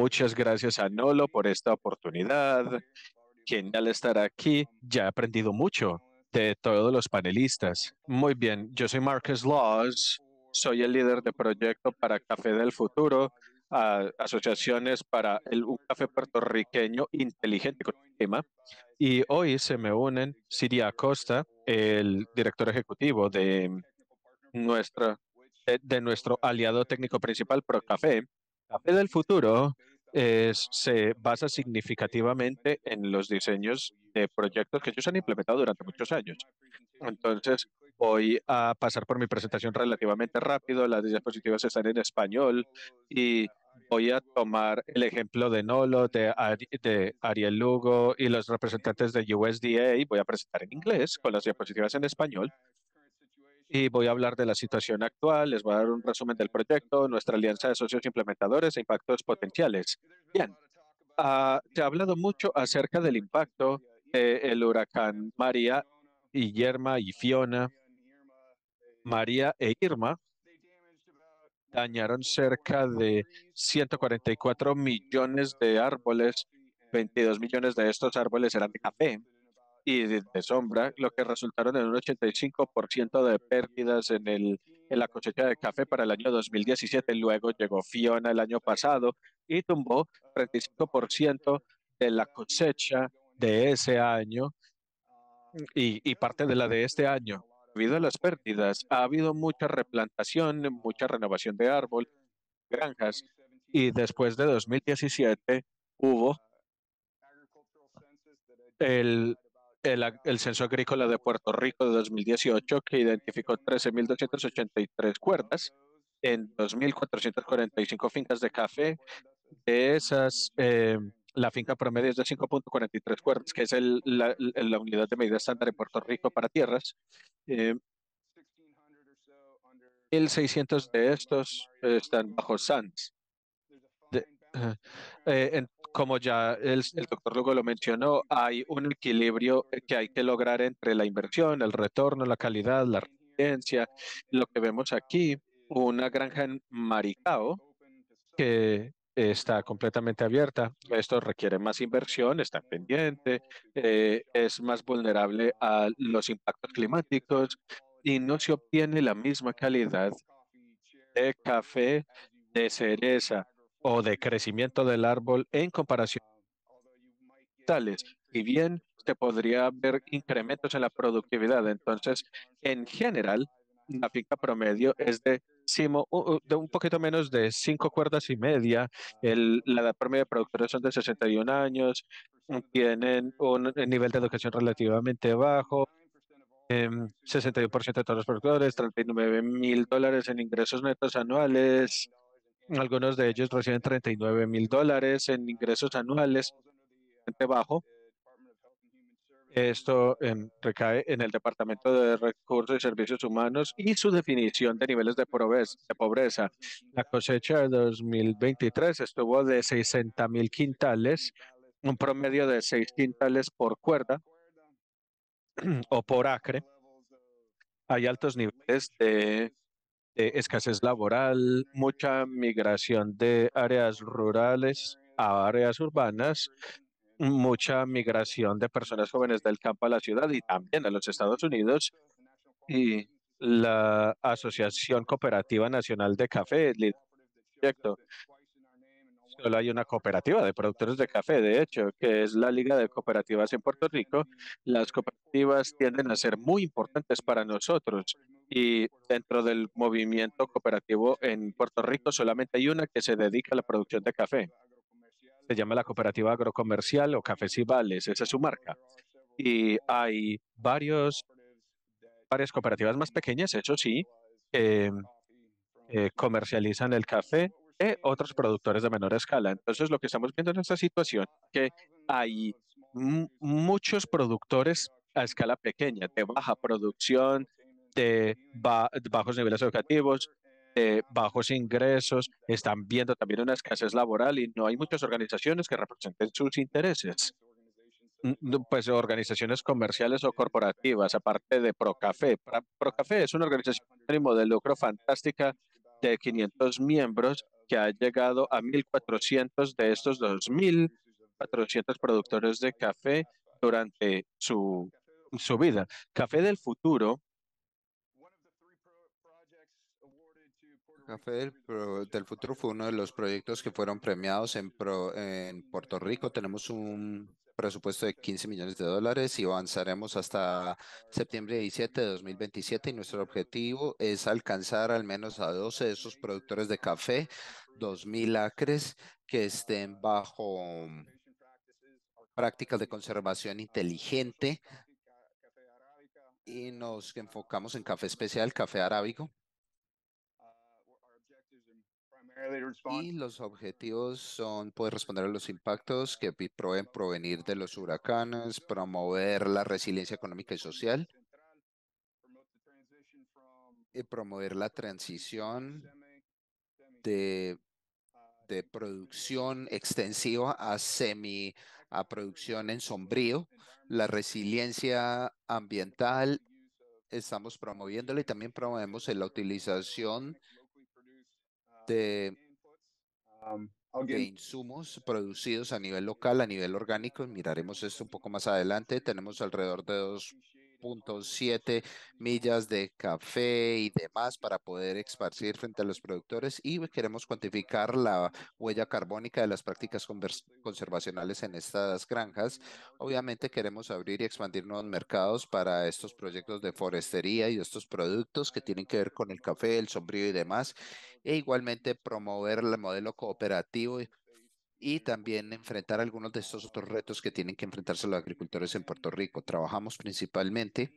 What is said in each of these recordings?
Muchas gracias a Nolo por esta oportunidad. quien al estar aquí. Ya ha aprendido mucho de todos los panelistas. Muy bien, yo soy Marcus Laws, soy el líder de proyecto para Café del Futuro, ah, asociaciones para el, un café puertorriqueño inteligente con el este tema. Y hoy se me unen Siria Acosta, el director ejecutivo de eh, de nuestro aliado técnico principal, ProCafé, café del futuro se basa significativamente en los diseños de proyectos que ellos han implementado durante muchos años. Entonces, voy a pasar por mi presentación relativamente rápido. Las diapositivas están en español y voy a tomar el ejemplo de Nolo, de, de Ariel Lugo y los representantes de USDA. Voy a presentar en inglés con las diapositivas en español y voy a hablar de la situación actual, les voy a dar un resumen del proyecto, nuestra alianza de socios implementadores e impactos potenciales. Bien, ah, se ha hablado mucho acerca del impacto del eh, el huracán María y Yerma y Fiona. María e Irma dañaron cerca de 144 millones de árboles, 22 millones de estos árboles eran de café y de, sombra, lo que resultaron en un 85% de pérdidas en, el, la cosecha de café para el año 2017. Luego llegó Fiona el año pasado y tumbó 35% de la cosecha de ese año y, y parte de la de este año. Debido a las pérdidas, ha habido mucha replantación, mucha renovación de árbol, granjas, y después de 2017 hubo el el, Censo Agrícola de Puerto Rico de 2018, que identificó 13.283 cuerdas en 2.445 fincas de café. De esas, eh, la finca promedio es de 5.43 cuerdas, que es la, unidad de medida estándar en Puerto Rico para tierras. Eh, 1.600 de estos están bajo SANS. Eh, como ya el, el, doctor Lugo lo mencionó, hay un equilibrio que hay que lograr entre la inversión, el retorno, la calidad, la residencia. Lo que vemos aquí, una granja en Maricao que está completamente abierta. Esto requiere más inversión, está pendiente, eh, es más vulnerable a los impactos climáticos y no se obtiene la misma calidad de café de cereza o de crecimiento del árbol en comparación tales. Y bien se podría ver incrementos en la productividad, entonces, en general, la pica promedio es de de un poquito menos de cinco cuerdas y media. El, la edad promedio de productores son de 61 años, tienen un nivel de educación relativamente bajo, eh, em, 61% de todos los productores, 39 mil dólares en ingresos netos anuales, algunos de ellos reciben 39 mil dólares en ingresos anuales bajo. Esto em, recae en el Departamento de Recursos y Servicios Humanos y su definición de niveles de pobreza. La cosecha de 2023 estuvo de 60 mil quintales, un promedio de 6 quintales por cuerda o por acre. Hay altos niveles de de eh, escasez laboral, mucha migración de áreas rurales a áreas urbanas, mucha migración de personas jóvenes del campo a la ciudad y también a los Estados Unidos. Y la Asociación Cooperativa Nacional de Café, proyecto. Solo hay una cooperativa de productores de café, de hecho, que es la Liga de Cooperativas en Puerto Rico. Las cooperativas tienden a ser muy importantes para nosotros y dentro del movimiento cooperativo en Puerto Rico solamente hay una que se dedica a la producción de café. Se llama la Cooperativa Agrocomercial o vales. esa es su marca. Y hay varios, varias cooperativas más pequeñas, eso sí, que eh, comercializan el café y otros productores de menor escala. Entonces, lo que estamos viendo en esta situación que hay muchos productores a escala pequeña, de baja producción, de bajos niveles educativos, de bajos ingresos, están viendo también una escasez laboral y no hay muchas organizaciones que representen sus intereses. Mm, pues organizaciones comerciales o corporativas, aparte de Procafé. Procafé es una organización de lucro fantástica de 500 miembros que ha llegado a 1.400 de estos 2.400 productores de café durante su, su vida. Café del futuro Café del, Futuro fue uno de los proyectos que fueron premiados en, en Puerto Rico. Tenemos un presupuesto de 15 millones de dólares y avanzaremos hasta septiembre 17 de 2027 y nuestro objetivo es alcanzar al menos a 12 de esos productores de café, 2.000 acres que estén bajo prácticas de conservación inteligente y nos enfocamos en café especial, café arábico y los objetivos son poder responder a los impactos que pueden provenir de los huracanes, promover la resiliencia económica y social, y promover la transición de, producción extensiva a semi a producción en sombrío, la resiliencia ambiental estamos promoviéndola y también promovemos la utilización Um, de, insumos producidos a nivel local, a nivel orgánico. Miraremos esto un poco más adelante. Tenemos alrededor de dos siete millas de café y demás para poder esparcir frente a los productores y queremos cuantificar la huella carbónica de las prácticas conservacionales en estas granjas. Obviamente queremos abrir y expandir nuevos mercados para estos proyectos de forestería y estos productos que tienen que ver con el café, el sombrío y demás, e igualmente promover el modelo cooperativo y también enfrentar algunos de estos otros retos que tienen que enfrentarse los agricultores en Puerto Rico. Trabajamos principalmente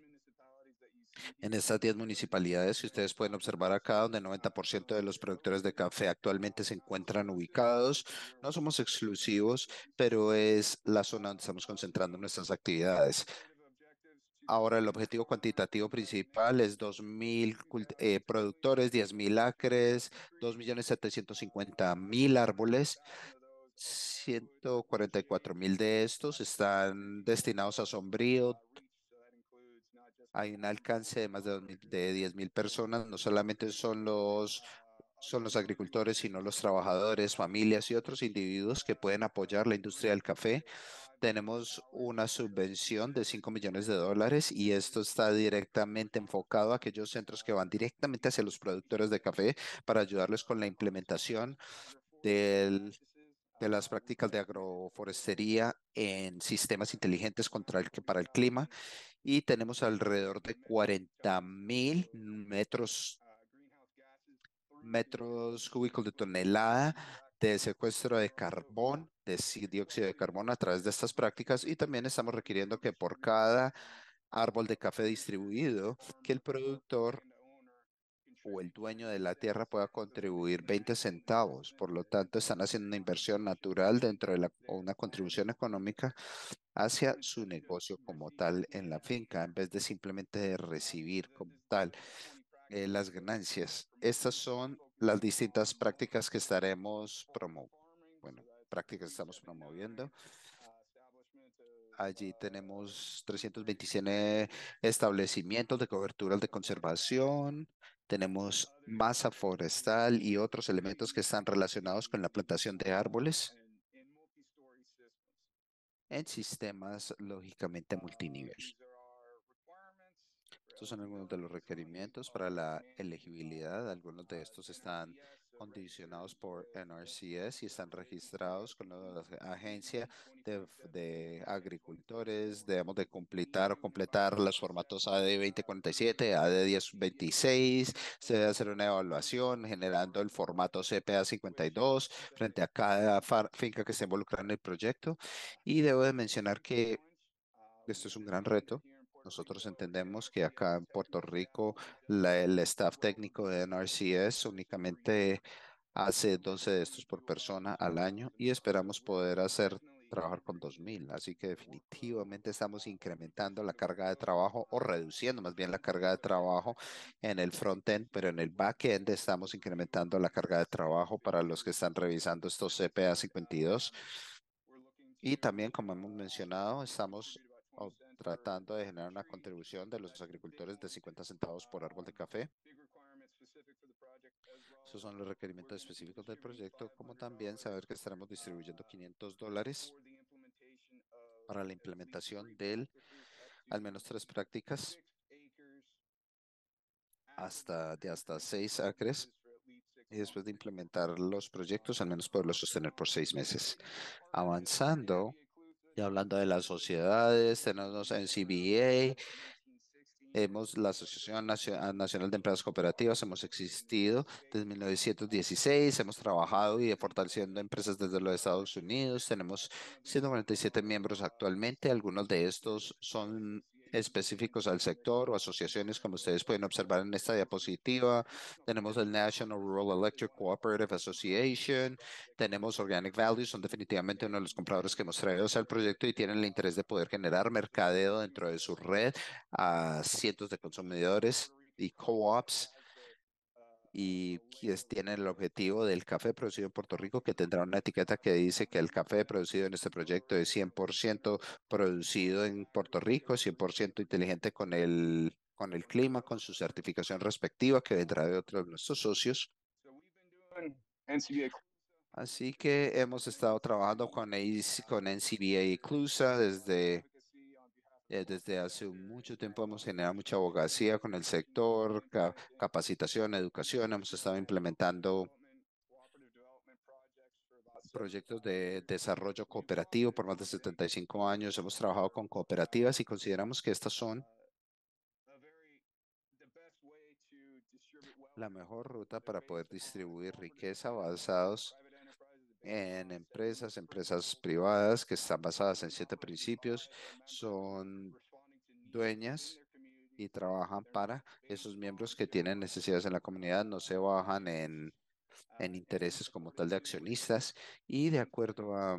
en estas 10 municipalidades que ustedes pueden observar acá, donde el 90% de los productores de café actualmente se encuentran ubicados. No somos exclusivos, pero es la zona donde estamos concentrando nuestras actividades. Ahora, el objetivo cuantitativo principal es 2.000 eh, productores, 10.000 acres, 2.750.000 árboles. 144 mil de estos están destinados a sombrío. Hay un alcance de más de, 10 mil personas. No solamente son los son los agricultores, sino los trabajadores, familias y otros individuos que pueden apoyar la industria del café. Tenemos una subvención de 5 millones de dólares y esto está directamente enfocado a aquellos centros que van directamente hacia los productores de café para ayudarles con la implementación del de las prácticas de agroforestería en sistemas inteligentes contra el, para el clima y tenemos alrededor de 40 mil metros, metros cúbicos de tonelada de secuestro de carbón, de dióxido de carbono a través de estas prácticas y también estamos requiriendo que por cada árbol de café distribuido, que el productor o el dueño de la tierra pueda contribuir 20 centavos. Por lo tanto, están haciendo una inversión natural dentro de la, una contribución económica hacia su negocio como tal en la finca, en vez de simplemente recibir como tal eh, las ganancias. Estas son las distintas prácticas que estaremos promoviendo. Bueno, prácticas que estamos promoviendo. Allí tenemos 327 establecimientos de cobertura de conservación, tenemos masa forestal y otros elementos que están relacionados con la plantación de árboles en sistemas lógicamente multinivel. Estos son algunos de los requerimientos para la elegibilidad. Algunos de estos están condicionados por NRCS y están registrados con la agencia de, agricultores. Debemos de completar o completar los formatos AD 2047, AD 1026. Se debe hacer una evaluación generando el formato CPA 52 frente a cada finca que se involucra en el proyecto. Y debo de mencionar que esto es un gran reto nosotros entendemos que acá en Puerto Rico el staff técnico de NRCS únicamente hace 12 de estos por persona al año y esperamos poder hacer trabajar con 2.000. Así que definitivamente estamos incrementando la carga de trabajo o reduciendo más bien la carga de trabajo en el front-end, pero en el back-end estamos incrementando la carga de trabajo para los que están revisando estos CPA 52. Y también, como hemos mencionado, estamos tratando de generar una contribución de los agricultores de 50 centavos por árbol de um, café. Esos son los requerimientos específicos del proyecto, como también saber que estaremos distribuyendo 500 dólares para la implementación del al menos tres prácticas hasta, de hasta seis acres y después de implementar los proyectos, al menos poderlos sostener por seis meses. Avanzando y hablando de las sociedades, tenemos en CBA, hemos, la Asociación Nacional de Empresas Cooperativas, hemos existido desde 1916, hemos trabajado y fortaleciendo empresas desde los Estados Unidos, tenemos 147 miembros actualmente, algunos de estos son específicos al sector o asociaciones, como ustedes pueden observar en esta diapositiva. Tenemos el National Rural Electric Cooperative Association, tenemos Organic Values, son definitivamente uno de los compradores que hemos traído al proyecto y tienen el interés de poder generar mercadeo dentro de su red a cientos de consumidores y co-ops y quienes tienen el objetivo del café producido en Puerto Rico, que tendrá una etiqueta que dice que el café producido en este proyecto es 100% producido en Puerto Rico, 100% inteligente con el, con el clima, con su certificación respectiva que vendrá de otros de nuestros socios. Así que hemos estado trabajando con, con NCBA y CLUSA desde eh, desde hace mucho tiempo hemos generado mucha abogacía con el sector, capacitación, educación. Hemos estado implementando proyectos de desarrollo cooperativo por más de 75 años. Hemos trabajado con cooperativas y consideramos que estas son la mejor ruta para poder distribuir riqueza basados en empresas, empresas privadas que están basadas en siete principios, son dueñas y trabajan para esos miembros que tienen necesidades en la comunidad, no se bajan en, intereses como tal de accionistas y de acuerdo a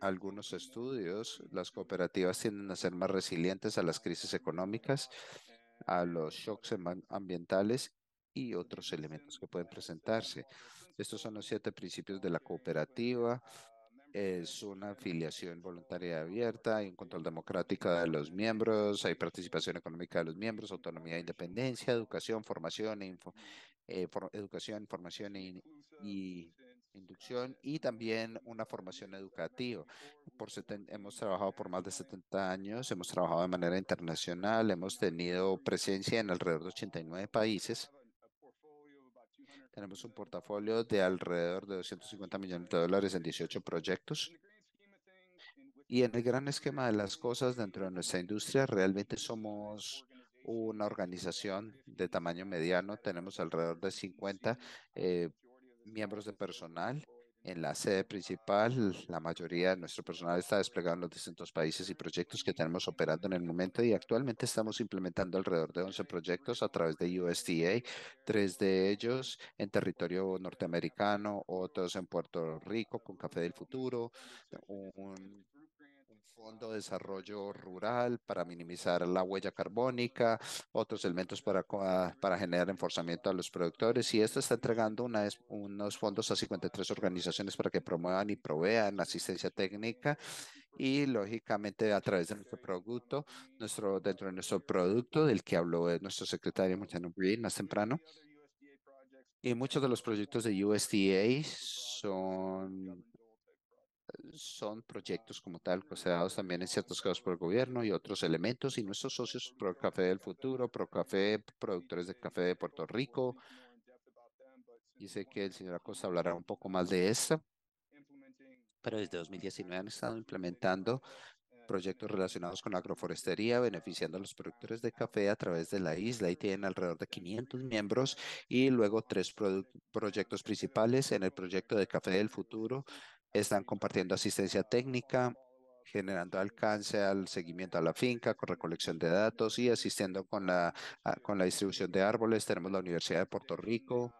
algunos estudios, las cooperativas tienden a ser más resilientes a las crisis económicas, a los shocks em-, ambientales y otros elementos que pueden presentarse. Estos son los siete principios de la cooperativa. Es una afiliación voluntaria abierta, hay un control democrático de los miembros, hay participación económica de los miembros, autonomía e independencia, educación, formación, e eh, educación, formación e inducción y también una formación educativa. Por hemos trabajado por más de 70 años, hemos trabajado de manera internacional, hemos tenido presencia en alrededor de 89 países tenemos un portafolio de alrededor de 250 millones de dólares en 18 proyectos. Y en el gran esquema de las cosas dentro de nuestra industria, realmente somos una organización de tamaño mediano. Tenemos alrededor de 50 eh, miembros de personal en la sede principal. La mayoría de nuestro personal está desplegado en los distintos países y proyectos que tenemos operando en el momento y actualmente estamos implementando alrededor de 11 proyectos a través de USDA, tres de ellos en territorio norteamericano, otros en Puerto Rico con Café del Futuro, un Fondo de Desarrollo Rural para minimizar la huella carbónica, otros elementos para, ah, para generar enforzamiento a los productores y esto está entregando una, unos fondos a 53 organizaciones para que promuevan y provean asistencia técnica y lógicamente a través de nuestro producto, nuestro, dentro de nuestro producto del que habló eh, nuestro secretario Green más temprano, y muchos de los proyectos de USDA son son proyectos como tal considerados también en ciertos casos por el gobierno y otros elementos y nuestros socios Pro Café del Futuro, Pro Café, productores de café de Puerto Rico. Dice sé que el señor Acosta hablará un poco más de eso. pero desde 2019 han estado implementando proyectos relacionados con la agroforestería, beneficiando a los productores de café a través de la isla y tienen alrededor de 500 miembros y luego tres proyectos principales en el proyecto de café del futuro están compartiendo asistencia técnica, generando alcance al seguimiento a la finca con recolección de datos y asistiendo con la, ah, con la distribución de árboles. Tenemos la Universidad de Puerto Rico,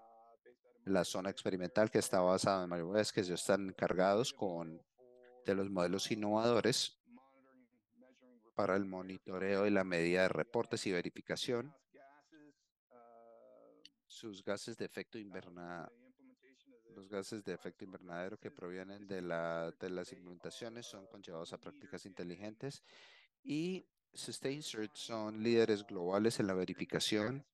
la zona experimental que está basada en Mario que ya están encargados con, de los modelos innovadores para el monitoreo y la medida de reportes y verificación. Sus gases de efecto invernadero los gases de efecto invernadero que provienen de, la, de las implementaciones son conllevados a prácticas inteligentes y Sustain son líderes globales en la verificación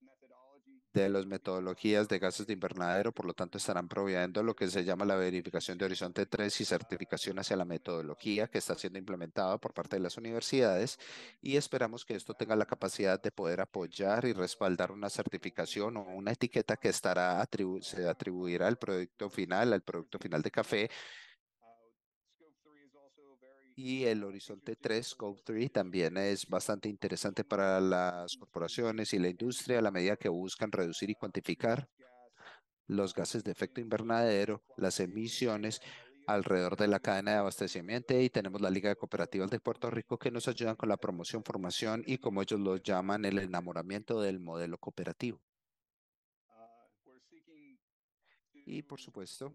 de las metodologías de gases de invernadero, por lo tanto estarán proveyendo lo que se llama la verificación de Horizonte 3 y certificación hacia la metodología que está siendo implementada por parte de las universidades y esperamos que esto tenga la capacidad de poder apoyar y respaldar una certificación o una etiqueta que estará se atribuirá al producto final, al producto final de café y el Horizonte 3, Scope 3, también es bastante interesante para las corporaciones y la industria a la medida que buscan reducir y cuantificar los gases de efecto invernadero, las emisiones alrededor de la cadena de abastecimiento y tenemos la Liga de Cooperativas de Puerto Rico que nos ayudan con la promoción, formación y como ellos lo llaman, el enamoramiento del modelo cooperativo. Y por supuesto,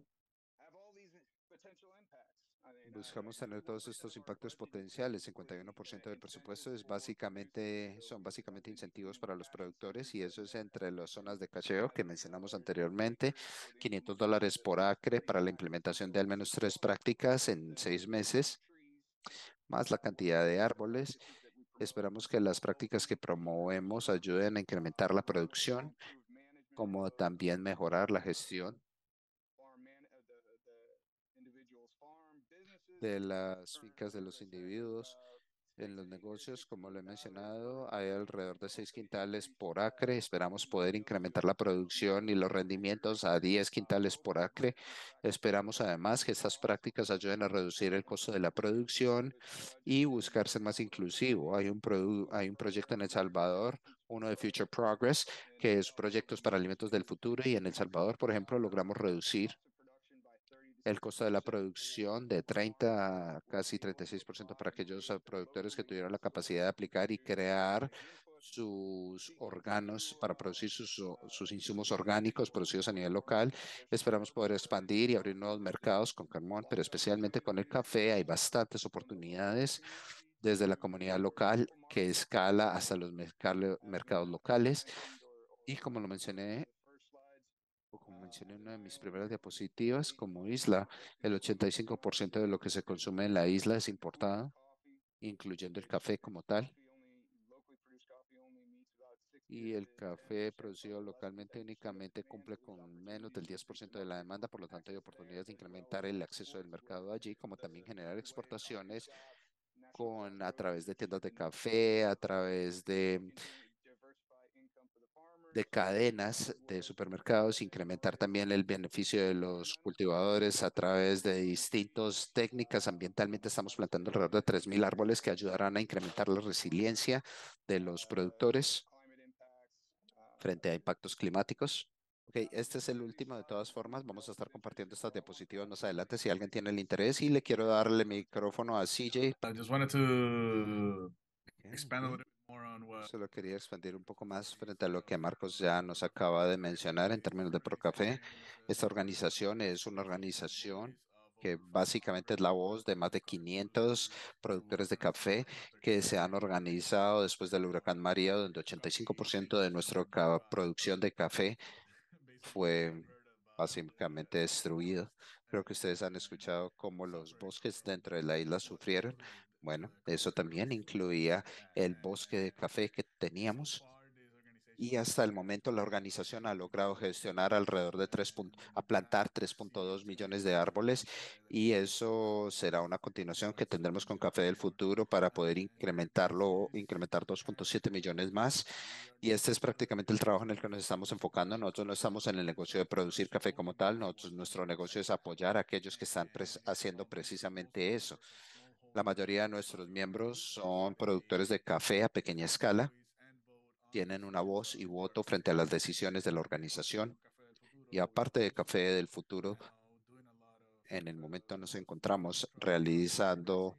buscamos tener todos estos impactos potenciales. 51% del presupuesto es básicamente, son básicamente incentivos para los productores y eso es entre las zonas de cacheo que mencionamos anteriormente, 500 dólares por acre para la implementación de al menos tres prácticas en seis meses, más la cantidad de árboles. Esperamos que las prácticas que promovemos ayuden a incrementar la producción, como también mejorar la gestión de las ah, fincas de los individuos. En los negocios, como lo he mencionado, hay alrededor de seis quintales por acre. Esperamos poder incrementar la producción y los rendimientos a diez quintales por acre. Esperamos además que estas prácticas ayuden a reducir el costo de la producción y buscarse más inclusivo. Hay un, hay un proyecto en El Salvador, uno de Future Progress, que es proyectos para alimentos del futuro y en El Salvador, por ejemplo, logramos reducir el costo de la producción de 30, casi 36% para aquellos ah, productores que tuvieron la capacidad de aplicar y crear sus órganos para producir sus, sus insumos orgánicos producidos a nivel local. Esperamos poder expandir y abrir nuevos mercados con Carmón, pero especialmente con el café hay bastantes oportunidades desde la comunidad local que escala hasta los mercados locales. Y como lo mencioné, en una de mis primeras diapositivas, como isla, el 85% de lo que se consume en la isla es importado, incluyendo el café como tal. Y el café producido localmente únicamente cumple con menos del 10% de la demanda, por lo tanto hay oportunidades de incrementar el acceso del mercado allí, como también generar exportaciones con a través de tiendas de café, a través de de cadenas de supermercados, incrementar también el beneficio de los cultivadores a través de distintas técnicas. Ambientalmente estamos plantando alrededor de 3.000 árboles que ayudarán a incrementar la resiliencia de los productores frente a impactos climáticos. Okay, este es el último de todas formas. Vamos a estar compartiendo estas diapositivas más adelante si alguien tiene el interés y le quiero darle micrófono a CJ. expand Solo quería expandir un poco más frente a lo que Marcos ya nos acaba de mencionar en términos de Procafé. Esta organización es una organización que básicamente es la voz de más de 500 productores de café que se han organizado después del huracán María, donde 85% de nuestra producción de café fue básicamente destruido. Creo que ustedes han escuchado cómo los bosques dentro de la isla sufrieron, bueno, eso también incluía el bosque de café que teníamos. Y hasta el momento la organización ha logrado gestionar alrededor de 3. a plantar 3.2 millones de árboles y eso será una continuación que tendremos con Café del Futuro para poder incrementarlo, incrementar 2.7 millones más. Y este es prácticamente el trabajo en el que nos estamos enfocando. Nosotros no estamos en el negocio de producir café como tal, nuestro negocio es apoyar a aquellos que están haciendo precisamente eso. La mayoría de nuestros miembros son productores de café a pequeña escala, tienen una voz y voto frente a las decisiones de la organización. Y aparte de Café del Futuro, en el momento nos encontramos realizando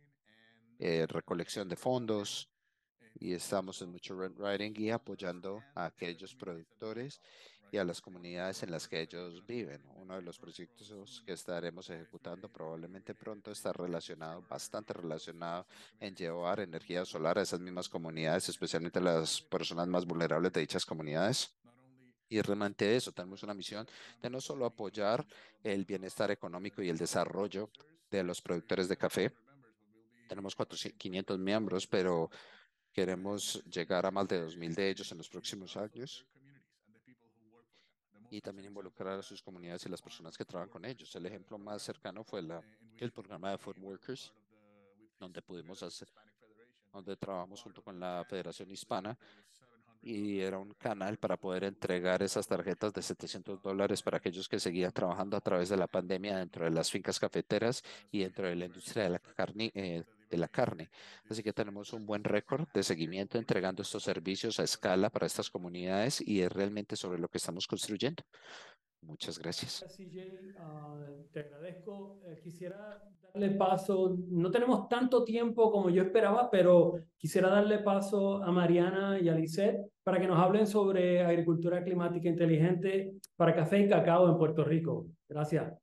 eh, recolección de fondos y estamos en mucho writing y apoyando a aquellos productores y a las comunidades en las que ellos viven. Uno de los proyectos que estaremos ejecutando probablemente pronto está relacionado, bastante relacionado en llevar energía solar a esas mismas comunidades, especialmente a las personas más vulnerables de dichas comunidades. Y realmente eso, tenemos una misión de no solo apoyar el bienestar económico y el desarrollo de los productores de café. Tenemos 400, 500 miembros, pero queremos llegar a más de 2.000 de ellos en los próximos años y también involucrar a sus comunidades y las personas que trabajan con ellos. El ejemplo más cercano fue la, el programa de Food Workers, donde pudimos hacer, donde trabajamos junto con la Federación Hispana y era un canal para poder entregar esas tarjetas de 700 dólares para aquellos que seguían trabajando a través de la pandemia dentro de las fincas cafeteras y dentro de la industria de la carne, eh, de la carne. Así que tenemos un buen récord de seguimiento entregando estos servicios a escala para estas comunidades y es realmente sobre lo que estamos construyendo. Muchas gracias. CJ, ah, te agradezco. Eh, quisiera darle paso, no tenemos tanto tiempo como yo esperaba, pero quisiera darle paso a Mariana y a Lizeth para que nos hablen sobre agricultura climática inteligente para café y cacao en Puerto Rico. Gracias.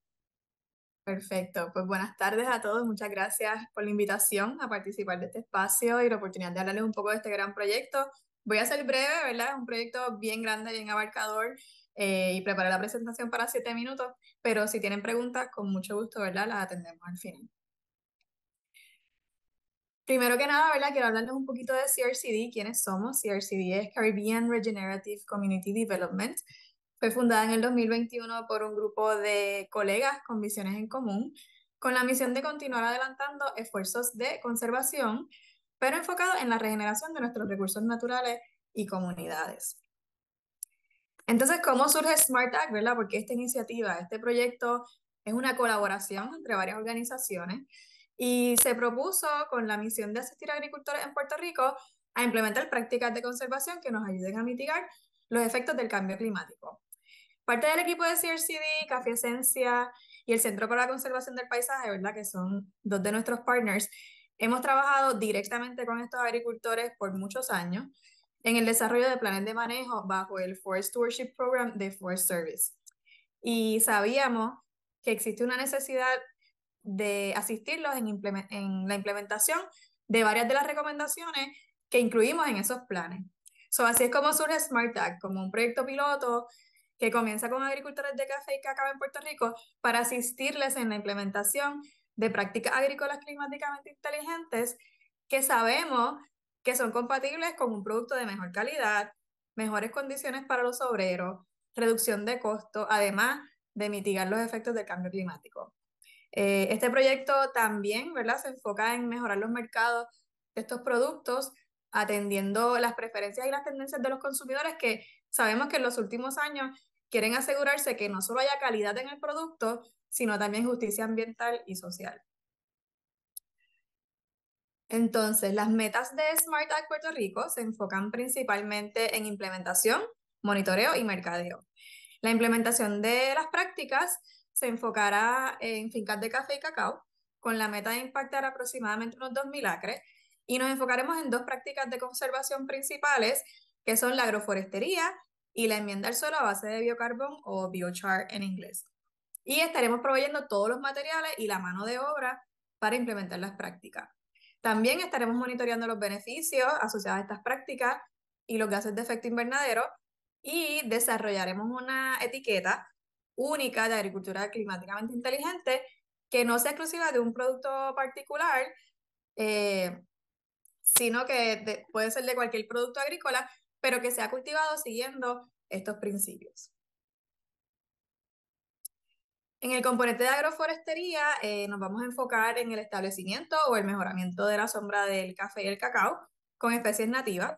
Perfecto, pues buenas tardes a todos, muchas gracias por la invitación a participar de este espacio y la oportunidad de hablarles un poco de este gran proyecto. Voy a ser breve, ¿verdad? Es un proyecto bien grande, bien abarcador eh, y preparé la presentación para siete minutos, pero si tienen preguntas, con mucho gusto, ¿verdad? Las atendemos al final. Primero que nada, ¿verdad? Quiero hablarles un poquito de CRCD, quiénes somos. CRCD es Caribbean Regenerative Community Development. Fue fundada en el 2021 por un grupo de colegas con visiones en común, con la misión de continuar adelantando esfuerzos de conservación, pero enfocado en la regeneración de nuestros recursos naturales y comunidades. Entonces, ¿cómo surge Smart Act, verdad? Porque esta iniciativa, este proyecto es una colaboración entre varias organizaciones y se propuso con la misión de asistir a agricultores en Puerto Rico a implementar prácticas de conservación que nos ayuden a mitigar los efectos del cambio climático parte del equipo de CRCD, Café Esencia y el Centro para la Conservación del Paisaje, ¿verdad? que son dos de nuestros partners, hemos trabajado directamente con estos agricultores por muchos años en el desarrollo de planes de manejo bajo el Forest Stewardship Program de Forest Service. Y sabíamos que existe una necesidad de asistirlos en, la implementación de varias de las recomendaciones que incluimos en esos planes. así es como surge Smart como un proyecto piloto que comienza con agricultores de café y cacao en Puerto Rico para asistirles en la implementación de prácticas agrícolas climáticamente inteligentes que sabemos que son compatibles con un producto de mejor calidad, mejores condiciones para los obreros, reducción de costo, además de mitigar los efectos del cambio climático. Eh, este proyecto también ¿verdad? se enfoca en mejorar los mercados de estos productos, atendiendo las preferencias y las tendencias de los consumidores que sabemos que en los últimos años quieren asegurarse que no solo haya calidad en el producto, sino también justicia ambiental y social. Entonces, las metas de Smart Act Puerto Rico se enfocan principalmente en implementación, monitoreo y mercadeo. La implementación de las prácticas se enfocará en fincas de café y cacao, con la meta de impactar aproximadamente unos 2.000 acres, y nos enfocaremos en dos prácticas de conservación principales, que son la agroforestería y la enmienda al suelo a base de biocarbón o biochar en inglés. Y estaremos proveyendo todos los materiales y la mano de obra para implementar las prácticas. También estaremos monitoreando los beneficios asociados a estas prácticas y los gases de efecto invernadero y desarrollaremos una etiqueta única de agricultura climáticamente inteligente que no sea exclusiva de un producto particular, eh, sino que puede ser de cualquier producto agrícola pero que se ha cultivado siguiendo estos principios. En el componente de agroforestería eh, nos vamos a enfocar en el establecimiento o el mejoramiento de la sombra del café y el cacao con especies nativas.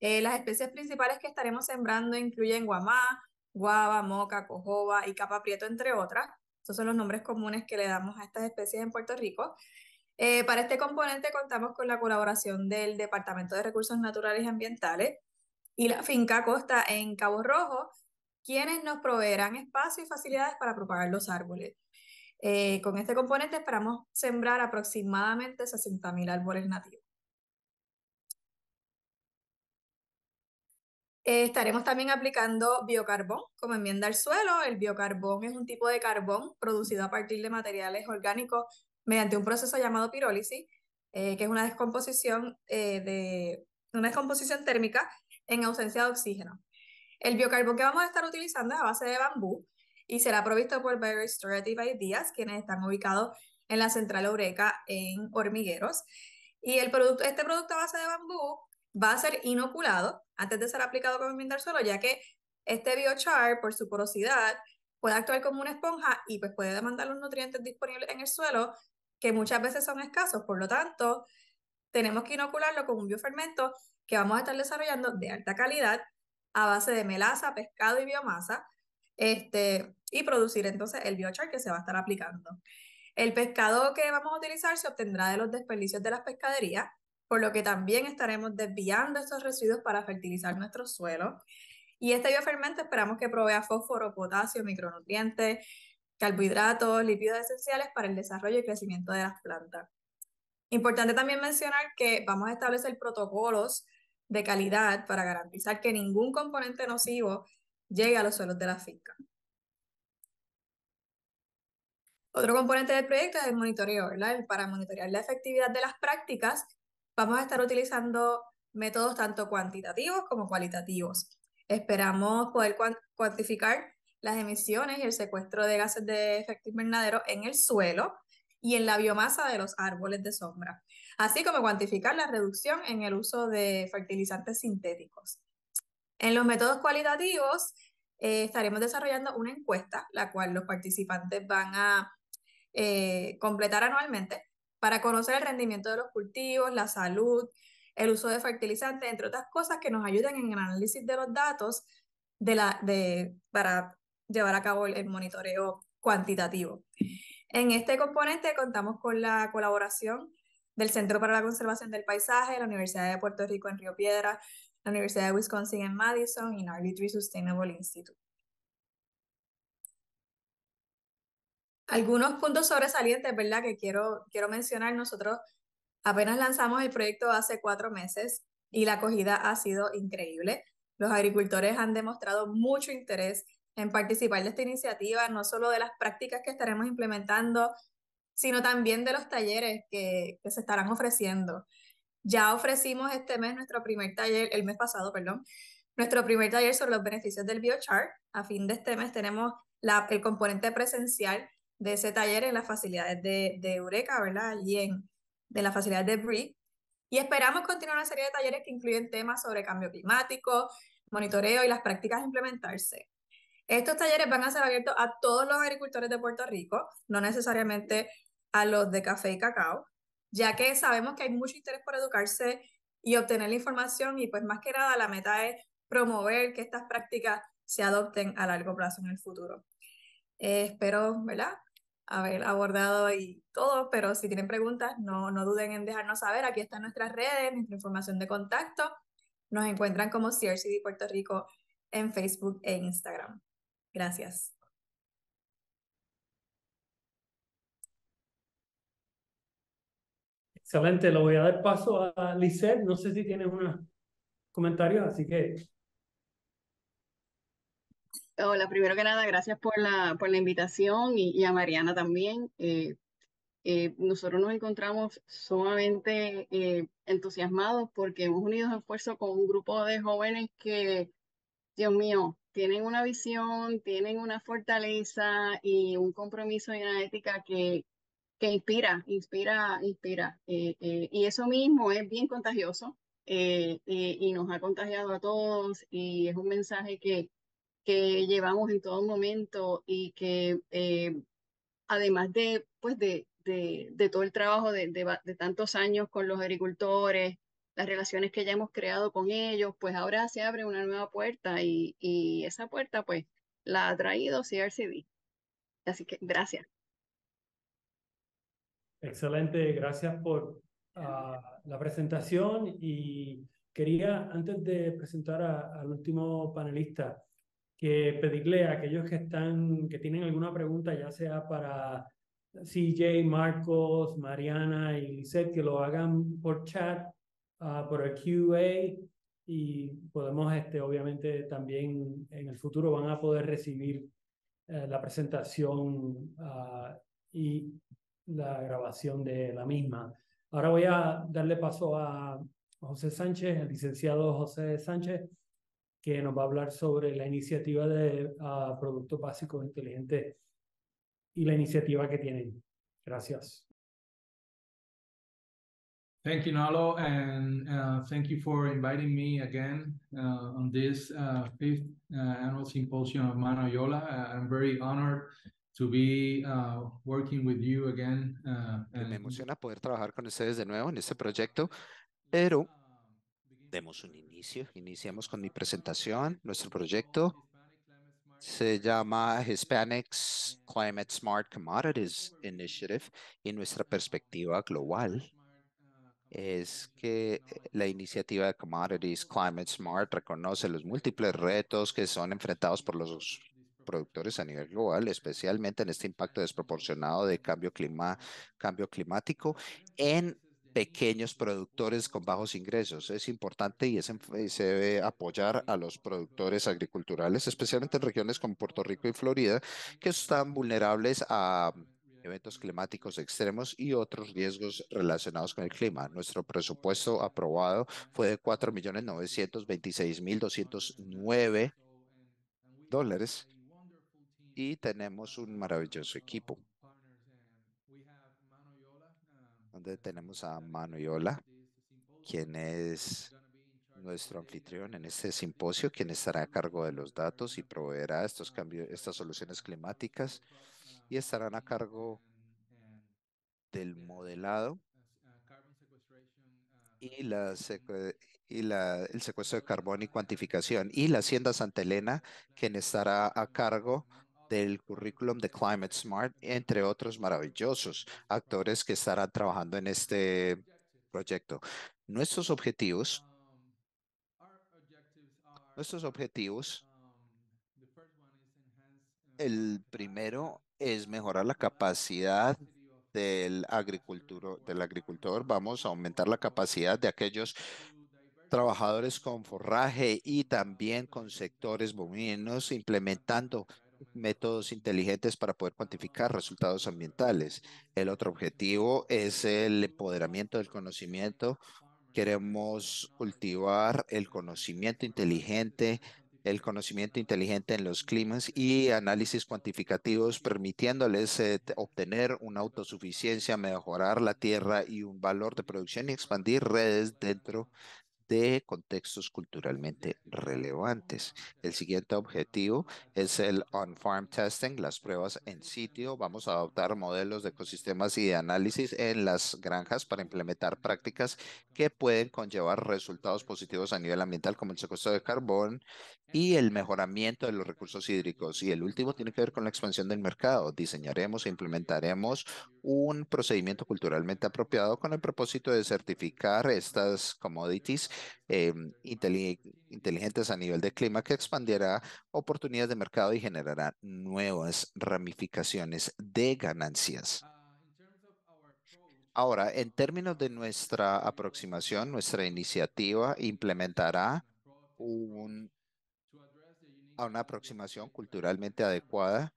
Eh, las especies principales que estaremos sembrando incluyen guamá, guava, moca, cojoba y capa prieto, entre otras. Estos son los nombres comunes que le damos a estas especies en Puerto Rico. Eh, para este componente contamos con la colaboración del Departamento de Recursos Naturales y Ambientales, y la finca Costa en Cabo Rojo, quienes nos proveerán espacio y facilidades para propagar los árboles. Eh, con este componente esperamos sembrar aproximadamente 60.000 árboles nativos. Eh, estaremos también aplicando biocarbón como enmienda al suelo. El biocarbón es un tipo de carbón producido a partir de materiales orgánicos mediante un proceso llamado pirólisis, eh, que es una descomposición, de, una descomposición térmica en ausencia de oxígeno. El biocarbón que vamos a estar utilizando es a base de bambú y será provisto por BioRestorative Ideas, quienes están ubicados en la central Eureka en Hormigueros. Y el este producto a base de bambú va a ser inoculado antes de ser aplicado con el suelo, ya que este biochar, por su porosidad, puede actuar como una esponja y pues puede demandar los nutrientes disponibles en el suelo, que muchas veces son escasos. Por lo tanto, tenemos que inocularlo con un biofermento que vamos a estar desarrollando de alta calidad a base de melaza, pescado y biomasa, este, y producir entonces el biochar que se va a estar aplicando. El pescado que vamos a utilizar se obtendrá de los desperdicios de las pescaderías, por lo que también estaremos desviando estos residuos para fertilizar nuestro suelo Y este biofermento esperamos que provea fósforo, potasio, micronutrientes, carbohidratos, lípidos esenciales para el desarrollo y crecimiento de las plantas. Importante también mencionar que vamos a establecer protocolos de calidad para garantizar que ningún componente nocivo llegue a los suelos de la finca. Otro componente del proyecto es el monitoreo, Para monitorear la efectividad de las prácticas, vamos a estar utilizando métodos tanto cuantitativos como cualitativos. Esperamos poder cuantificar las emisiones y el secuestro de gases de efecto invernadero en el suelo y en la biomasa de los árboles de sombra, así como cuantificar la reducción en el uso de fertilizantes sintéticos. En los métodos cualitativos eh, estaremos desarrollando una encuesta, la cual los participantes van a eh, completar anualmente para conocer el rendimiento de los cultivos, la salud, el uso de fertilizantes, entre otras cosas que nos ayuden en el análisis de los datos de la, para llevar a cabo el monitoreo cuantitativo. En este componente contamos con la colaboración del Centro para la Conservación del Paisaje, la Universidad de Puerto Rico en Río Piedra, la Universidad de Wisconsin en Madison y el Tree Sustainable Institute. Algunos puntos sobresalientes, ¿verdad?, que quiero, quiero mencionar. Nosotros apenas lanzamos el proyecto hace cuatro meses y la acogida ha sido increíble. Los agricultores han demostrado mucho interés en participar de esta iniciativa, no solo de las prácticas que estaremos implementando, sino también de los talleres que, que se estarán ofreciendo. Ya ofrecimos este mes nuestro primer taller, el mes pasado, perdón, nuestro primer taller sobre los beneficios del biochar. A fin de este mes tenemos la, el componente presencial de ese taller en las facilidades de, de Eureka, ¿verdad? Y en de las facilidades de BRI. Y esperamos continuar una serie de talleres que incluyen temas sobre cambio climático, monitoreo y las prácticas a implementarse. Estos talleres van a ser abiertos a todos los agricultores de Puerto Rico, no necesariamente a los de café y cacao, ya que sabemos que hay mucho interés por educarse y obtener la información y pues más que nada la meta es promover que estas prácticas se adopten a largo plazo en el futuro. Eh, espero, Haber abordado y todo, pero si tienen preguntas, no, no duden en dejarnos saber. Aquí están nuestras redes, nuestra información de contacto. Nos encuentran como CRCD Puerto Rico en Facebook e Instagram. Gracias. Excelente, le voy a dar paso a Lisette. No sé si tienes unos comentario. así que. Hola, primero que nada, gracias por la, por la invitación y, a Mariana también. Eh, eh, nosotros nos encontramos sumamente eh, entusiasmados porque hemos unido esfuerzo con un grupo de jóvenes que, Dios mío, tienen una visión, tienen una fortaleza y un compromiso y una ética que, que inspira, inspira, inspira. Eh, eh, y eso mismo es bien contagioso eh, y nos ha contagiado a todos y es un mensaje que, que llevamos en todo momento y que además de, pues de, de, todo el trabajo de tantos años con los agricultores, las relaciones que ya hemos creado con ellos, pues ahora se abre una nueva puerta y, y esa puerta pues la ha traído CRCD. Así que gracias. Excelente, gracias por ah, la presentación y quería, antes de presentar al último panelista, que pedirle a aquellos que están, que tienen alguna pregunta, ya sea para CJ, Marcos, Mariana y seth que lo hagan por chat Ah, por el QA y podemos, este, obviamente, también en el futuro van a poder recibir eh, la presentación ah, y la grabación de la misma. Ahora voy a darle paso a José Sánchez, el licenciado José Sánchez, que nos va a hablar sobre la iniciativa de Producto ah, Productos Básicos Inteligentes y la iniciativa que tienen. Gracias. Thank you, Nalo, and uh, thank you for inviting me again uh, on this uh, fifth uh, annual symposium of Mano Yola. Uh, I'm very honored to be uh, working with you again. And... Me emociona poder trabajar con ustedes de nuevo en este proyecto, pero demos un inicio. Iniciamos con mi presentación. Nuestro proyecto se llama Hispanics Climate Smart Commodities Initiative y nuestra perspectiva global es que eh, la iniciativa de Commodities Climate Smart reconoce los múltiples retos que son enfrentados por los productores a nivel global, especialmente en este impacto desproporcionado de cambio, climático en pequeños productores con bajos ingresos. Es importante y, y, se debe apoyar a los productores agriculturales, especialmente en regiones como Puerto Rico y Florida, que están vulnerables a eventos climáticos extremos y otros riesgos relacionados con el clima. Nuestro presupuesto aprobado fue de 4.926.209 dólares y tenemos un maravilloso equipo donde tenemos a Manuyola, quien es nuestro anfitrión en este simposio, quien estará a cargo de los datos y proveerá estos cambios, estas soluciones climáticas y estarán a cargo del modelado y, la y la, el secuestro de carbón y cuantificación, y la Hacienda Santa Elena, quien estará a cargo del currículum de Climate Smart, entre otros maravillosos actores que estarán trabajando en este proyecto. Nuestros objetivos, nuestros objetivos, el primero es mejorar la capacidad del agricultor, del agricultor. Vamos a aumentar la capacidad de aquellos trabajadores con forraje y también con sectores bovinos, implementando métodos inteligentes para poder cuantificar resultados ambientales. El otro objetivo es el empoderamiento del conocimiento. Queremos cultivar el conocimiento inteligente el conocimiento inteligente en los climas y análisis cuantificativos permitiéndoles eh, obtener una autosuficiencia, mejorar la tierra y un valor de producción y expandir redes dentro de contextos culturalmente relevantes. El siguiente objetivo es el on-farm testing, las pruebas en sitio. Vamos a adoptar modelos de ecosistemas y de análisis en las granjas para implementar prácticas que pueden conllevar resultados positivos a nivel ambiental como el secuestro de carbón y el mejoramiento de los recursos hídricos. Y el último tiene que ver con la expansión del mercado. Diseñaremos e implementaremos un procedimiento culturalmente apropiado con el propósito de certificar estas commodities eh, inteligentes a nivel de clima que expandirá oportunidades de mercado y generará nuevas ramificaciones de ganancias. Ahora, en términos de nuestra aproximación, nuestra iniciativa implementará un, una aproximación culturalmente adecuada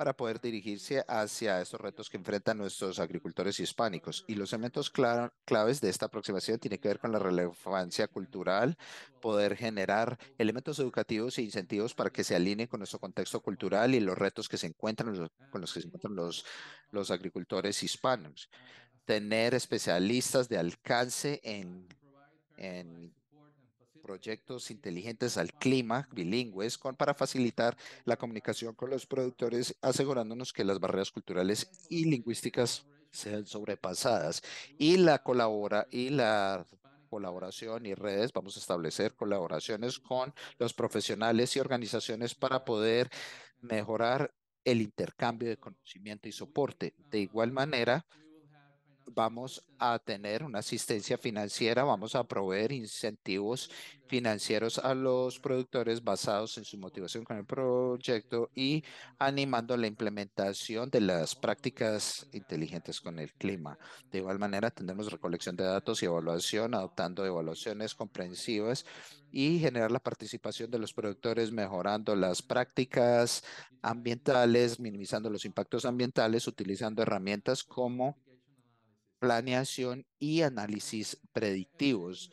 para poder dirigirse hacia estos retos que enfrentan nuestros agricultores hispánicos. Y los elementos claves de esta aproximación tienen que ver con la relevancia cultural, poder generar elementos educativos e incentivos para que se alineen con nuestro contexto cultural y los retos que se encuentran con los que se encuentran los, los agricultores hispanos. Tener especialistas de alcance en, en proyectos inteligentes al clima bilingües con, para facilitar la comunicación con los productores, asegurándonos que las barreras culturales y lingüísticas sean sobrepasadas y la colabora y la colaboración y redes, vamos a establecer colaboraciones con los profesionales y organizaciones para poder mejorar el intercambio de conocimiento y soporte. De igual manera, vamos a tener una asistencia financiera, vamos a proveer incentivos financieros a los productores basados en su motivación con el proyecto y animando la implementación de las prácticas inteligentes con el clima. De igual manera, tendremos recolección de datos y evaluación, adoptando evaluaciones comprensivas y generar la participación de los productores, mejorando las prácticas ambientales, minimizando los impactos ambientales, utilizando herramientas como planeación y análisis predictivos.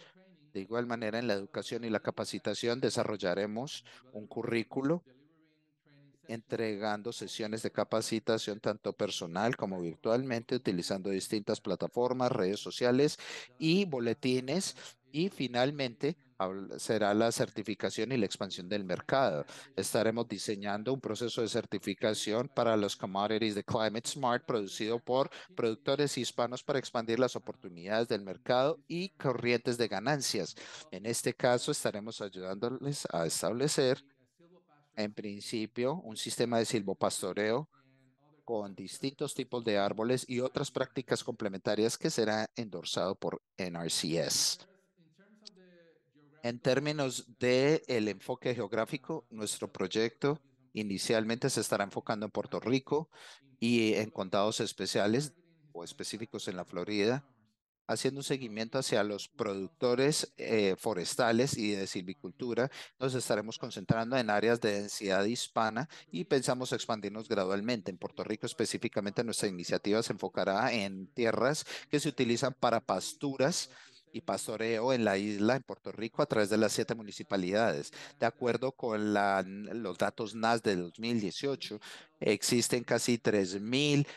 De igual manera, en la educación y la capacitación desarrollaremos un currículo entregando sesiones de capacitación tanto personal como virtualmente utilizando distintas plataformas, redes sociales y boletines. Y finalmente, será la certificación y la expansión del mercado. Estaremos diseñando un proceso de certificación para los commodities de Climate Smart producido por productores hispanos para expandir las oportunidades del mercado y corrientes de ganancias. En este caso, estaremos ayudándoles a establecer, en principio, un sistema de silvopastoreo con distintos tipos de árboles y otras prácticas complementarias que será endorsado por NRCS. En términos del el enfoque geográfico, nuestro proyecto inicialmente se estará enfocando en Puerto Rico y en contados especiales o específicos en la Florida, haciendo un seguimiento hacia los productores eh, forestales y de silvicultura. Nos estaremos concentrando en áreas de densidad hispana y pensamos expandirnos gradualmente. En Puerto Rico específicamente nuestra iniciativa se enfocará en tierras que se utilizan para pasturas y pastoreo en la isla, en Puerto Rico, a través de las siete municipalidades. De acuerdo con la, los datos NAS de 2018, existen casi 3.000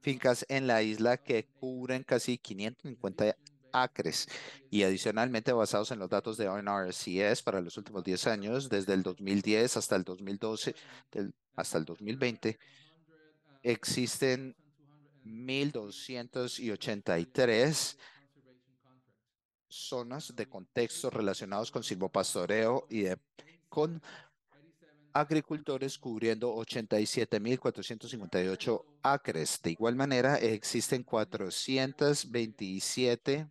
fincas en la isla que cubren casi 550 acres y adicionalmente basados en los datos de ONRCS para los últimos 10 años, desde el 2010 hasta el 2012, hasta el 2020, existen 1.283 zonas de contextos relacionados con silvopastoreo y con agricultores cubriendo 87.458 acres. De igual manera, existen 427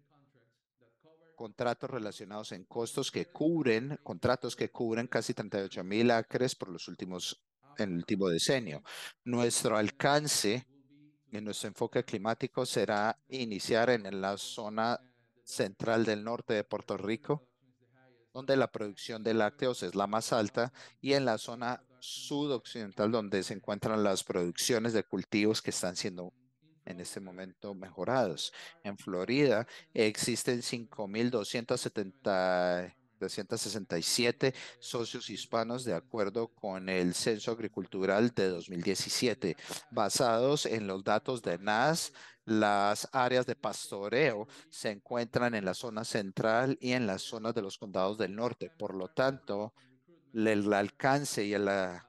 contratos relacionados en costos que cubren, contratos que cubren casi 38.000 acres por los últimos, en el último decenio. Nuestro alcance en nuestro enfoque climático será iniciar en la zona central del norte de Puerto Rico, donde la producción de lácteos es la más alta, y en la zona sudoccidental, donde se encuentran las producciones de cultivos que están siendo en este momento mejorados. En Florida existen 5.267 socios hispanos de acuerdo con el Censo Agricultural de 2017, basados en los datos de NAS, las áreas de pastoreo se encuentran en la zona central y en las zonas de los condados del norte. Por lo tanto, el alcance y la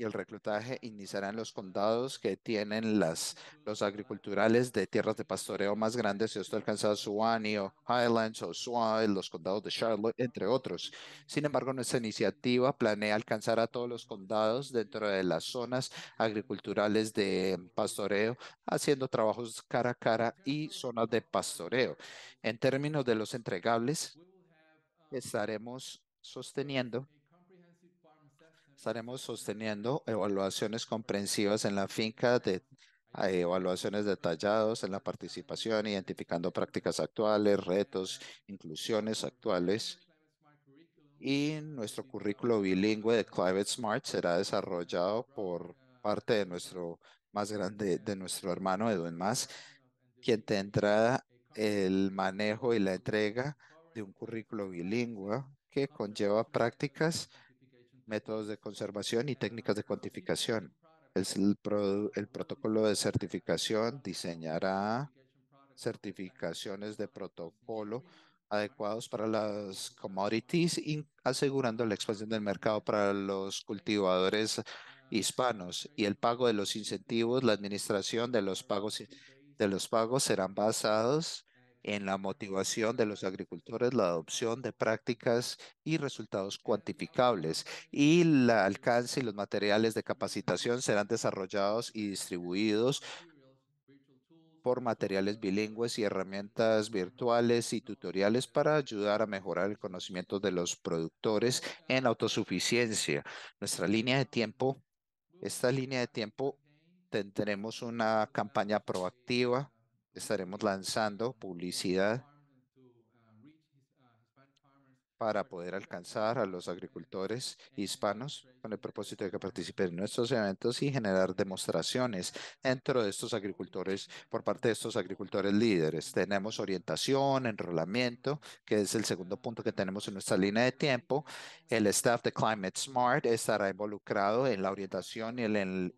y el reclutaje iniciará en los condados que tienen las, los agriculturales de tierras de pastoreo más grandes. Si esto alcanza Suwannee o Highlands o los condados de Charlotte, entre otros. Sin embargo, nuestra iniciativa planea alcanzar a todos los condados dentro de las zonas agriculturales de pastoreo, haciendo trabajos cara a cara y zonas de pastoreo. En términos de los entregables, estaremos sosteniendo Estaremos sosteniendo evaluaciones comprensivas en la finca de eh, evaluaciones detallados en la participación, identificando prácticas actuales, retos, inclusiones actuales. Y nuestro currículo bilingüe de Climate Smart será desarrollado por parte de nuestro más grande, de nuestro hermano Edwin Más, quien tendrá el manejo y la entrega de un currículo bilingüe que conlleva prácticas métodos de conservación y técnicas de cuantificación. El, protocolo de certificación diseñará certificaciones de protocolo adecuados para las commodities, asegurando la expansión del mercado para los cultivadores hispanos y el pago de los incentivos, la administración de los pagos de los pagos serán basados en la motivación de los agricultores, la adopción de prácticas y resultados cuantificables y el alcance y los materiales de capacitación serán desarrollados y distribuidos por materiales bilingües y herramientas virtuales y tutoriales para ayudar a mejorar el conocimiento de los productores en autosuficiencia. Nuestra línea de tiempo, esta línea de tiempo, tendremos una campaña proactiva estaremos lanzando publicidad para poder alcanzar a los agricultores hispanos con el propósito de que participen en nuestros eventos y generar demostraciones dentro de estos agricultores por parte de estos agricultores líderes. Tenemos orientación, enrolamiento, que es el segundo punto que tenemos en nuestra línea de tiempo. El staff de Climate Smart estará involucrado en la orientación y,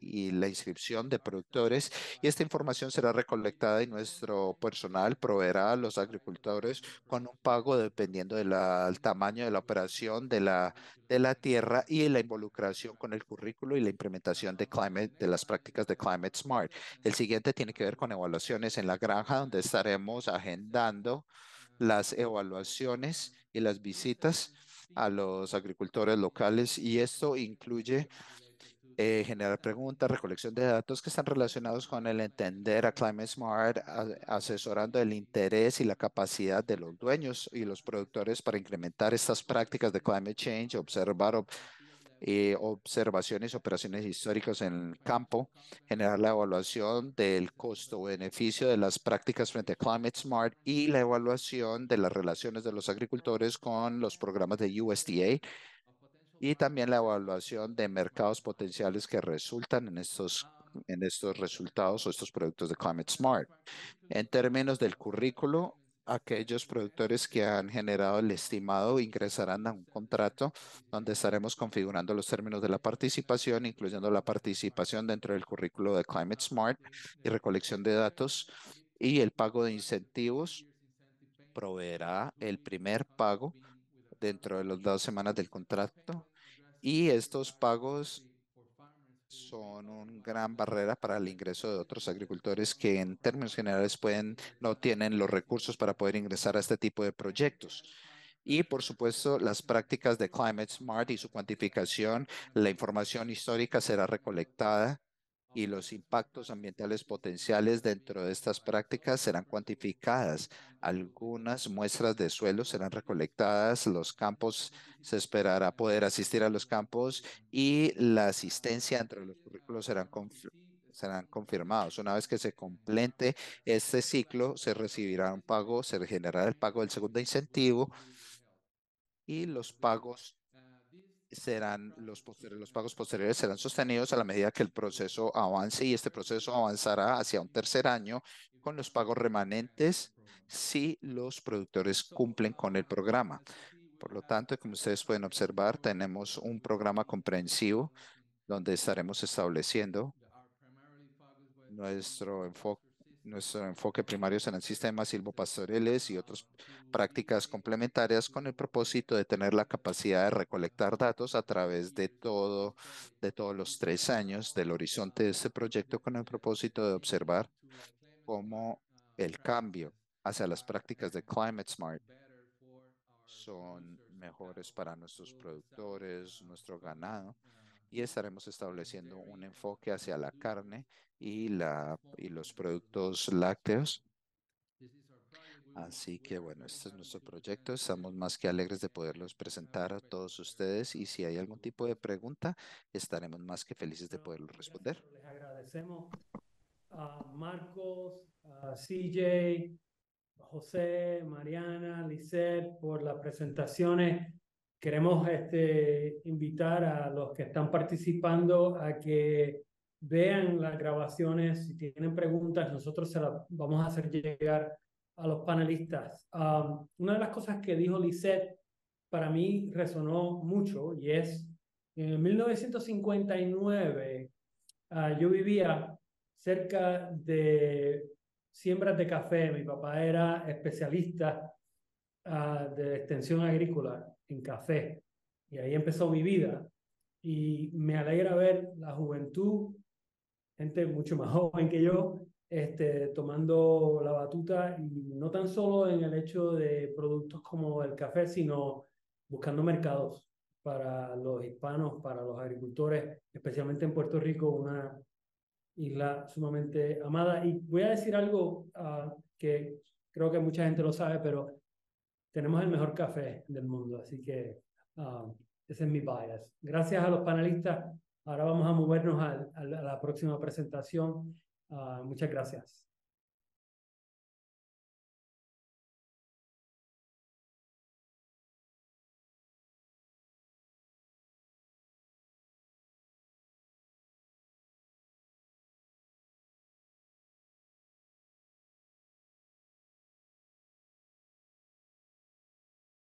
y la inscripción de productores y esta información será recolectada y nuestro personal proveerá a los agricultores con un pago dependiendo de la alta tamaño de la operación de la, de la Tierra y la involucración con el currículo y la implementación de, climate, de las prácticas de Climate Smart. El siguiente tiene que ver con evaluaciones en la granja, donde estaremos agendando las evaluaciones y las visitas a los agricultores locales y esto incluye eh, generar preguntas, recolección de datos que están relacionados con el entender a Climate Smart, asesorando el interés y la capacidad de los dueños y los productores para incrementar estas prácticas de climate change, observar y observaciones, operaciones históricas en el campo, generar la evaluación del costo-beneficio de las prácticas frente a Climate Smart y la evaluación de las relaciones de los agricultores con los programas de USDA y también la evaluación de mercados potenciales que resultan en estos en estos resultados o estos productos de Climate Smart. En términos del currículo, aquellos productores que han generado el estimado ingresarán a un contrato donde estaremos configurando los términos de la participación, incluyendo la participación dentro del currículo de Climate Smart y recolección de datos y el pago de incentivos proveerá el primer pago dentro de las dos semanas del contrato y estos pagos son una gran barrera para el ingreso de otros agricultores que en términos generales pueden, no tienen los recursos para poder ingresar a este tipo de proyectos. Y por supuesto, las prácticas de Climate Smart y su cuantificación, la información histórica será recolectada y los impactos ambientales potenciales dentro de estas prácticas serán cuantificadas. Algunas muestras de suelo serán recolectadas, los campos se esperará poder asistir a los campos y la asistencia entre los currículos serán serán confirmados. Una vez que se complete este ciclo, se recibirá un pago, se generará el pago del segundo incentivo y los pagos serán los, los pagos posteriores serán sostenidos a la medida que el proceso avance y este proceso avanzará hacia un tercer año con los pagos remanentes si los productores cumplen con el programa. Por lo tanto, como ustedes pueden observar, tenemos un programa comprensivo donde estaremos estableciendo nuestro enfoque nuestro enfoque primario será en sistema silvopastoreles y otras prácticas complementarias con el propósito de tener la capacidad de recolectar datos a través de todo, de todos los tres años del horizonte de este proyecto con el propósito de observar cómo el cambio hacia las prácticas de Climate Smart son mejores para nuestros productores, nuestro ganado, y estaremos estableciendo un enfoque hacia la carne y, la, y los productos lácteos. Así que bueno, este es nuestro proyecto. Estamos más que alegres de poderlos presentar a todos ustedes y si hay algún tipo de pregunta, estaremos más que felices de ah, poderlo responder. Les agradecemos a Marcos, a CJ, José, Mariana, Lisset por las presentaciones Queremos este, invitar a los que están participando a que vean las grabaciones. Si tienen preguntas, nosotros se las vamos a hacer llegar a los panelistas. una de las cosas que dijo Lisette para mí resonó mucho y es, en 1959 ah, yo vivía cerca de siembras de café. Mi papá era especialista ah, de extensión agrícola en café. Y ahí empezó mi vida. Y me alegra ver la juventud, gente mucho más joven que yo, este, tomando la batuta, y no tan solo en el hecho de productos como el café, sino buscando mercados para los hispanos, para los agricultores, especialmente en Puerto Rico, una isla sumamente amada. Y voy a decir algo ah, que creo que mucha gente lo sabe, pero tenemos el mejor café del mundo, así que um, ese es mi bias. Gracias a los panelistas. Ahora vamos a movernos a, la próxima presentación. Ah, muchas gracias.